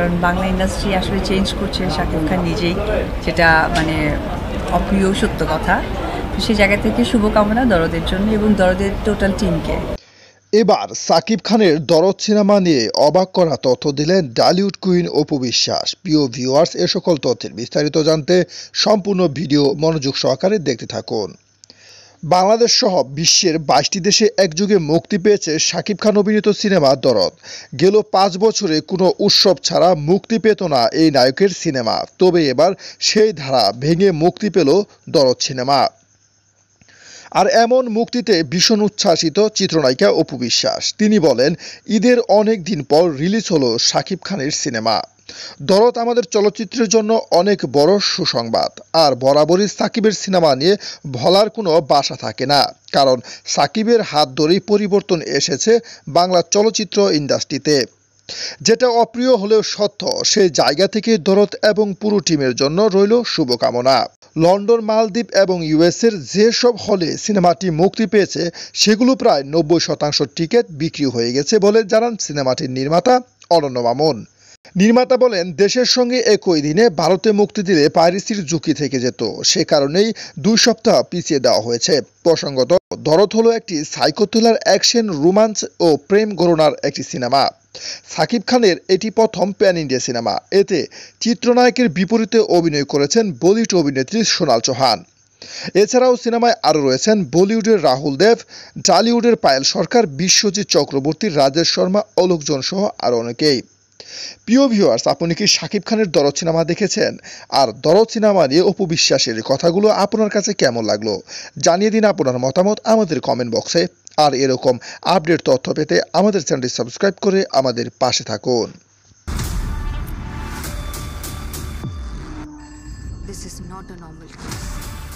কারণ বাংলা ইন্ডাস্ট্রি আসলে চেঞ্জ করছে শাকিব খান নিজেই যেটা মানে অপ্রিয় সত্য কথা তো সেই জায়গা থেকে শুভকামনা দরদের জন্য এবং দরদের টোটাল টিমকে এবার সাকিব খানের দরদ সিনেমা নিয়ে অবাক করা তথ্য দিলেন ডালিউড কুইন অপু বিশ্বাস প্রিয় ভিউয়ার্স এ সকল তথ্যের বিস্তারিত জানতে সম্পূর্ণ ভিডিও মনোযোগ সহকারে দেখতে থাকুন বাংলাদেশ সহ বিশ্বের বাইশটি দেশে একযোগে মুক্তি পেয়েছে শাকিব খান অভিনীত সিনেমা দরদ গেল পাঁচ বছরে কোনো উৎসব ছাড়া মুক্তি পেত না এই নায়কের সিনেমা তবে এবার সেই ধারা ভেঙে মুক্তি পেল দরদ সিনেমা আর এমন মুক্তিতে ভীষণ উচ্ছ্বাসিত চিত্রনায়িকা অপু বিশ্বাস তিনি বলেন ঈদের অনেক দিন পর রিলিজ হলো শাকিব খানের সিনেমা দরত আমাদের চলচ্চিত্রের জন্য অনেক বড় সুসংবাদ আর বরাবরই সাকিবের সিনেমা নিয়ে ভলার কোনো বাসা থাকে না কারণ সাকিবের হাত ধরেই পরিবর্তন এসেছে বাংলা চলচ্চিত্র ইন্ডাস্ট্রিতে যেটা অপ্রিয় হলেও সত্য সে জায়গা থেকে দরত এবং পুরো টিমের জন্য রইল শুভকামনা লন্ডন মালদ্বীপ এবং ইউএসের যেসব হলে সিনেমাটি মুক্তি পেয়েছে সেগুলো প্রায় নব্বই শতাংশ টিকিট বিক্রি হয়ে গেছে বলে জানান সিনেমাটির নির্মাতা অরণ্য মামুন নির্মাতা বলেন দেশের সঙ্গে একই দিনে ভারতে মুক্তি দিলে পাইরেসির ঝুঁকি থেকে যেত সে কারণেই দুই সপ্তাহ পিছিয়ে দেওয়া হয়েছে প্রসঙ্গত দরদ হলো একটি সাইকোথ্রিলার অ্যাকশন রোমান্স ও প্রেম গণনার একটি সিনেমা সাকিব খানের এটি প্রথম প্যান ইন্ডিয়া সিনেমা এতে চিত্রনায়কের বিপরীতে অভিনয় করেছেন বলিউড অভিনেত্রী সোনাল চৌহান এছাড়াও সিনেমায় আরও রয়েছেন বলিউডের রাহুল দেব টালিউডের পায়েল সরকার বিশ্বজিৎ চক্রবর্তী রাজেশ শর্মা অলোকজন সহ আরও অনেকেই প্রিয় ভিউয়ার্স আপনি কি শাকিব খানের দরদ সিনেমা দেখেছেন আর দরদ সিনেমা নিয়ে অপু বিশ্বাসের কথাগুলো আপনার কাছে কেমন লাগলো জানিয়ে দিন আপনার মতামত আমাদের কমেন্ট বক্সে আর এরকম আপডেট তথ্য পেতে আমাদের চ্যানেলটি সাবস্ক্রাইব করে আমাদের পাশে থাকুন This is not a normal case.